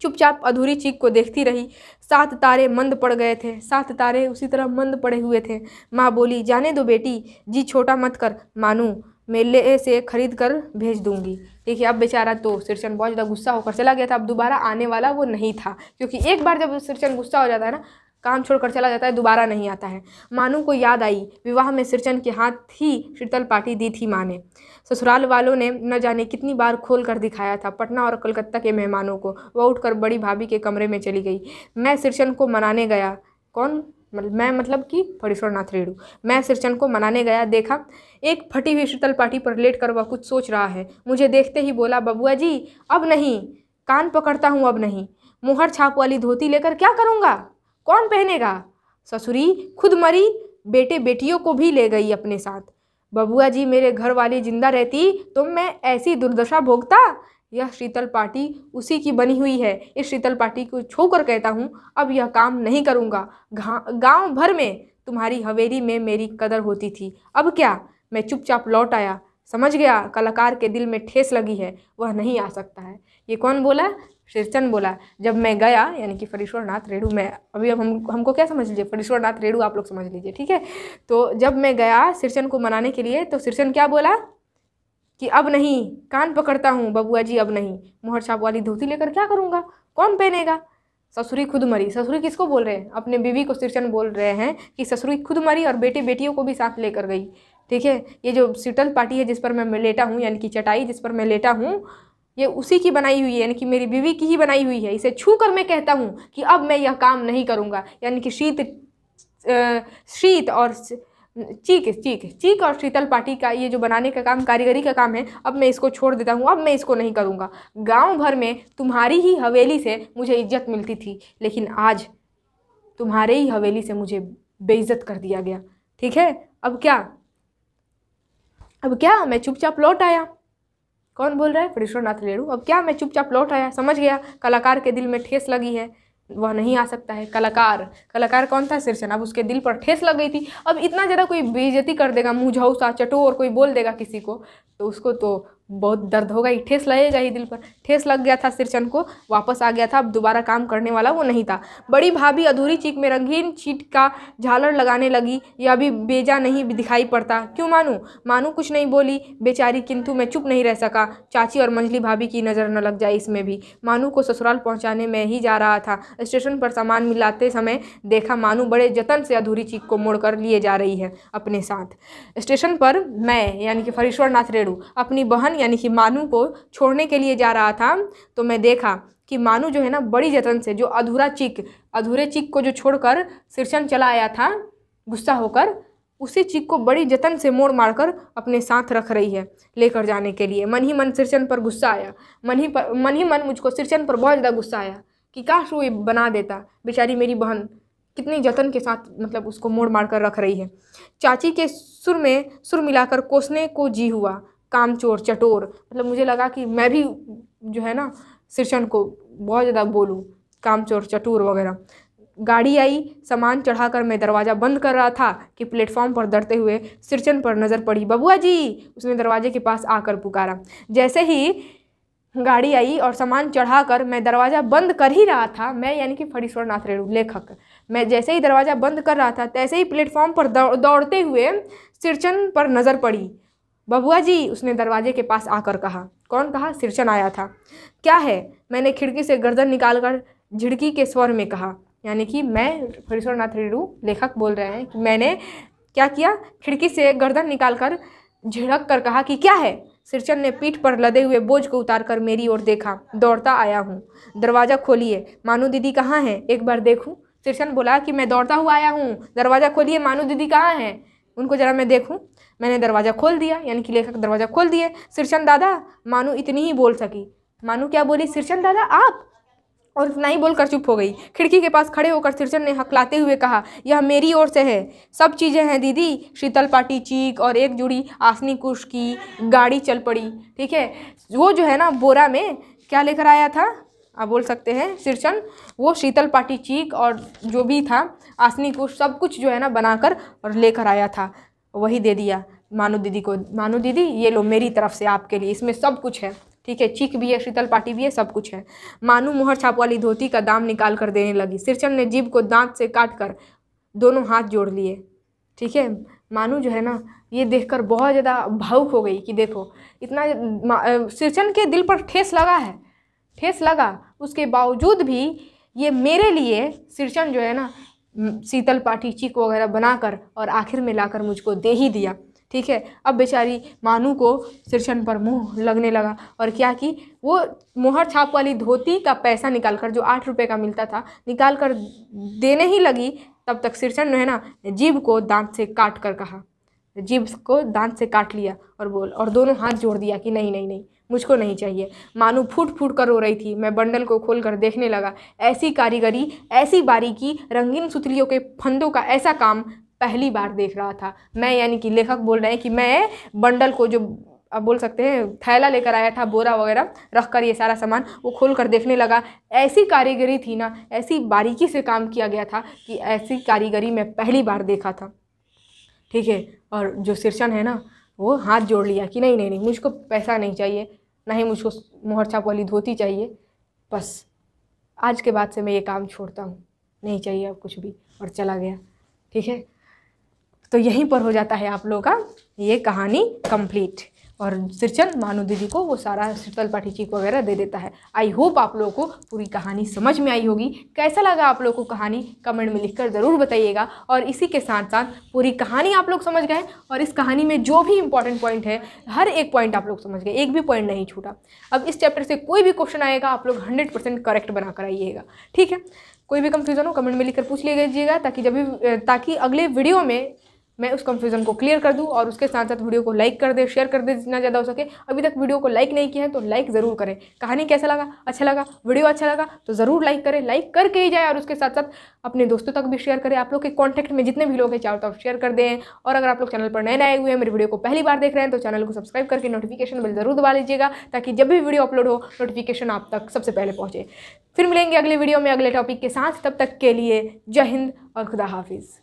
चुपचाप अधूरी चीख को देखती रही सात तारे मंद पड़ गए थे सात तारे उसी तरह मंद पड़े हुए थे माँ बोली जाने दो बेटी जी छोटा मत कर मानू मेले से खरीद कर भेज दूंगी देखिए अब बेचारा तो सिरचन बहुत ज़्यादा गुस्सा होकर चला गया था अब दोबारा आने वाला वो नहीं था क्योंकि एक बार जब सिरचन गुस्सा हो जाता है ना काम छोड़कर चला जाता है दोबारा नहीं आता है मानू को याद आई विवाह में सिरचन के हाथ ही शीतल पार्टी दी थी माँ ने ससुराल वालों ने न जाने कितनी बार खोल कर दिखाया था पटना और कलकत्ता के मेहमानों को वह उठकर बड़ी भाभी के कमरे में चली गई मैं सिरचन को मनाने गया कौन मैं मतलब कि नाथ रेणु मैं सिरचंद को मनाने गया देखा एक फटी हुई शीतल पाटी पर लेट कर वह कुछ सोच रहा है मुझे देखते ही बोला बबुआ जी अब नहीं कान पकड़ता हूँ अब नहीं मुहर छाप वाली धोती लेकर क्या करूँगा कौन पहनेगा ससुरी खुद मरी बेटे बेटियों को भी ले गई अपने साथ बबुआ जी मेरे घर वाली जिंदा रहती तो मैं ऐसी दुर्दशा भोगता यह शीतल पार्टी उसी की बनी हुई है इस शीतल पार्टी को छोकर कहता हूँ अब यह काम नहीं करूँगा गांव भर में तुम्हारी हवेली में मेरी कदर होती थी अब क्या मैं चुपचाप लौट आया समझ गया कलाकार के दिल में ठेस लगी है वह नहीं आ सकता है ये कौन बोला श्रीचंद बोला जब मैं गया यानी कि फरीश्वर नाथ रेणु मैं अभी अब हम हमको क्या समझ लीजिए फरीश्वर नाथ रेणु आप लोग समझ लीजिए ठीक है तो जब मैं गया श्रीचंद को मनाने के लिए तो श्रीचंद क्या बोला कि अब नहीं कान पकड़ता हूँ बबुआ जी अब नहीं मोहर छाप वाली धोती लेकर क्या करूँगा कौन पहनेगा ससुरी खुद मरी ससुरी किसको बोल रहे हैं अपने बीवी को सिरचंद बोल रहे हैं कि ससुरी खुद मरी और बेटे बेटियों को भी साथ लेकर गई ठीक है ये जो सीटल पार्टी है जिस पर मैं लेटा हूँ यानी कि चटाई जिस पर मैं लेटा हूँ ये उसी की बनाई हुई है यानी कि मेरी बीवी की ही बनाई हुई है इसे छू कर मैं कहता हूँ कि अब मैं यह काम नहीं करूँगा यानी कि शीत शीत और चीक चीक चीक और शीतल पाटी का ये जो बनाने का काम कारीगरी का काम है अब मैं इसको छोड़ देता हूँ अब मैं इसको नहीं करूँगा गांव भर में तुम्हारी ही हवेली से मुझे इज्जत मिलती थी लेकिन आज तुम्हारे ही हवेली से मुझे बेइज्जत कर दिया गया ठीक है अब क्या अब क्या मैं चुपचाप लौट आया कौन बोल रहा है नाथ लेड़ू अब क्या मैं चुपचाप लौट आया समझ गया कलाकार के दिल में ठेस लगी है वह नहीं आ सकता है कलाकार कलाकार कौन था सिरसन अब उसके दिल पर ठेस लग गई थी अब इतना ज़्यादा कोई बेइज्जती कर देगा मुँह चटो और कोई बोल देगा किसी को तो उसको तो बहुत दर्द होगा ही ठेस लगेगा ही दिल पर ठेस लग गया था सिरचन को वापस आ गया था अब दोबारा काम करने वाला वो नहीं था बड़ी भाभी अधूरी चीख में रंगीन चीट का झालर लगाने लगी यह अभी बेजा नहीं दिखाई पड़ता क्यों मानू मानू कुछ नहीं बोली बेचारी किंतु मैं चुप नहीं रह सका चाची और मंझली भाभी की नज़र न लग जाए इसमें भी मानू को ससुराल पहुँचाने में ही जा रहा था स्टेशन पर सामान मिलाते समय देखा मानू बड़े जतन से अधूरी चीख को मोड़ लिए जा रही है अपने साथ स्टेशन पर मैं यानी कि फरीश्वर नाथ रेणु अपनी बहन जतन यानी कि मानू को छोड़ने के लिए जा रहा था तो मैं देखा कि मानू जो है ना बड़ी जतन से जो अधूरा चिक अधूरे चिक को जो छोड़कर सिरसन चला आया था गुस्सा होकर उसी चीक को बड़ी जतन से मोड़ मारकर अपने साथ रख रही है लेकर जाने के लिए मन ही मन सिरचन पर गुस्सा आया मन ही पर मन ही मन मुझको सिरचन पर बहुत ज़्यादा गुस्सा आया कि काश वो ये बना देता बेचारी मेरी बहन कितनी जतन के साथ मतलब उसको मोड़ मार कर रख रही है चाची के सुर में सुर मिलाकर कोसने को जी हुआ काम चोर चटोर मतलब मुझे लगा कि मैं भी जो है ना शीर्षण को बहुत ज़्यादा बोलूँ काम चोर चटोर वगैरह गाड़ी आई सामान चढ़ाकर मैं दरवाज़ा बंद कर रहा था कि प्लेटफॉर्म पर डरते हुए सिरचन पर नज़र पड़ी बबुआ जी उसने दरवाजे के पास आकर पुकारा जैसे ही गाड़ी आई और सामान चढ़ाकर मैं दरवाज़ा बंद कर ही रहा था मैं यानी कि फरीश्वर नाथ रेणु लेखक मैं जैसे ही दरवाज़ा बंद कर रहा था तैसे ही प्लेटफॉर्म पर दौड़ते हुए सिरचन पर नज़र पड़ी बबुआ जी उसने दरवाजे के पास आकर कहा कौन कहा सिरचन आया था क्या है मैंने खिड़की से गर्दन निकालकर झिड़की के स्वर में कहा यानी कि मैं फरीश्वरनाथ रेडू लेखक बोल रहे हैं कि मैंने क्या किया खिड़की से गर्दन निकालकर झिड़क कर कहा कि क्या है सिरचन ने पीठ पर लदे हुए बोझ को उतारकर मेरी ओर देखा दौड़ता आया हूँ दरवाज़ा खोलिए मानू दीदी कहाँ हैं एक बार देखूँ सिरचन बोला कि मैं दौड़ता हुआ आया हूँ दरवाज़ा खोलिए मानू दीदी कहाँ हैं उनको ज़रा मैं देखूँ मैंने दरवाज़ा खोल दिया यानी कि लेखक दरवाज़ा खोल दिए सिरचंद दादा मानू इतनी ही बोल सकी मानू क्या बोली सिरचंद दादा आप और इतना ही बोलकर चुप हो गई खिड़की के पास खड़े होकर सिरचंद ने हकलाते हुए कहा यह मेरी ओर से है सब चीज़ें हैं दीदी शीतल पाटी चीक और एक जुड़ी आसनी कुश की गाड़ी चल पड़ी ठीक है वो जो है ना बोरा में क्या लेकर आया था आप बोल सकते हैं सिरचंद वो शीतल पाटी चीक और जो भी था आसनी कुश सब कुछ जो है ना बनाकर और लेकर आया था वही दे दिया मानो दीदी को मानो दीदी ये लो मेरी तरफ से आपके लिए इसमें सब कुछ है ठीक है चीख भी है शीतल पाटी भी है सब कुछ है मानो मोहर छाप वाली धोती का दाम निकाल कर देने लगी सिरचंद ने जीभ को दांत से काट कर दोनों हाथ जोड़ लिए ठीक है मानू जो है ना ये देखकर बहुत ज़्यादा भावुक हो गई कि देखो इतना सिरचंद के दिल पर ठेस लगा है ठेस लगा उसके बावजूद भी ये मेरे लिए सिरचंद जो है ना शीतल पाठी चिक वगैरह बनाकर और आखिर में लाकर मुझको दे ही दिया ठीक है अब बेचारी मानू को सिरछन पर मुँह लगने लगा और क्या कि वो मोहर छाप वाली धोती का पैसा निकाल कर जो आठ रुपये का मिलता था निकाल कर देने ही लगी तब तक सिरछन ने है ना जीभ को दांत से काट कर कहा जीभ को दांत से काट लिया और बोल और दोनों हाथ जोड़ दिया कि नहीं नहीं नहीं मुझको नहीं चाहिए मानो फूट फूट कर रो रही थी मैं बंडल को खोल कर देखने लगा ऐसी कारीगरी ऐसी बारीकी रंगीन सुतलियों के फंदों का ऐसा काम पहली बार देख रहा था मैं यानी कि लेखक बोल रहे हैं कि मैं बंडल को जो आप बोल सकते हैं थैला लेकर आया था बोरा वगैरह रख कर ये सारा सामान वो खोल कर देखने लगा ऐसी कारीगरी थी ना ऐसी बारीकी से काम किया गया था कि ऐसी कारीगरी मैं पहली बार देखा था ठीक है और जो शीर्षण है ना वो हाथ जोड़ लिया कि नहीं नहीं नहीं मुझको पैसा नहीं चाहिए ना ही मुझको मोहर छाप वाली धोती चाहिए बस आज के बाद से मैं ये काम छोड़ता हूँ नहीं चाहिए अब कुछ भी और चला गया ठीक है तो यहीं पर हो जाता है आप लोगों का ये कहानी कंप्लीट और सिरचन मानो दीदी को वो सारा शीतल पाठी चीक वगैरह दे देता है आई होप आप लोगों को पूरी कहानी समझ में आई होगी कैसा लगा आप लोगों को कहानी कमेंट में लिखकर ज़रूर बताइएगा और इसी के साथ साथ पूरी कहानी आप लोग समझ गए और इस कहानी में जो भी इंपॉर्टेंट पॉइंट है हर एक पॉइंट आप लोग समझ गए एक भी पॉइंट नहीं छूटा अब इस चैप्टर से कोई भी क्वेश्चन आएगा आप लोग हंड्रेड परसेंट करेक्ट बनाकर आइएगा ठीक है कोई भी कंफ्यूजन हो कमेंट में लिखकर पूछ लीजिएगा ताकि जब भी ताकि अगले वीडियो में मैं उस कंफ्यूजन को क्लियर कर दूँ और उसके साथ साथ वीडियो को लाइक कर दे शेयर कर दे जितना ज़्यादा हो सके अभी तक वीडियो को लाइक नहीं किया है तो लाइक ज़रूर करें कहानी कैसा लगा अच्छा लगा वीडियो अच्छा लगा तो ज़रूर लाइक करें लाइक करके ही जाए और उसके साथ साथ अपने दोस्तों तक भी शेयर करें आप लोग के कॉन्टैक्ट में जितने भी लोग हैं चारों तरफ शेयर कर दें और अगर आप लोग चैनल पर नए नए हुए हैं मेरे वीडियो को पहली बार देख रहे हैं तो चैनल को सब्सक्राइब करके नोटिफिकेशन बिल ज़रूर दबा लीजिएगा ताकि जब भी वीडियो अपलोड हो नोटिफिकेशन आप तक सबसे पहले पहुँचे फिर मिलेंगे अगले वीडियो में अगले टॉपिक के साथ तब तक के लिए जय हिंद और खुदा हाफिज़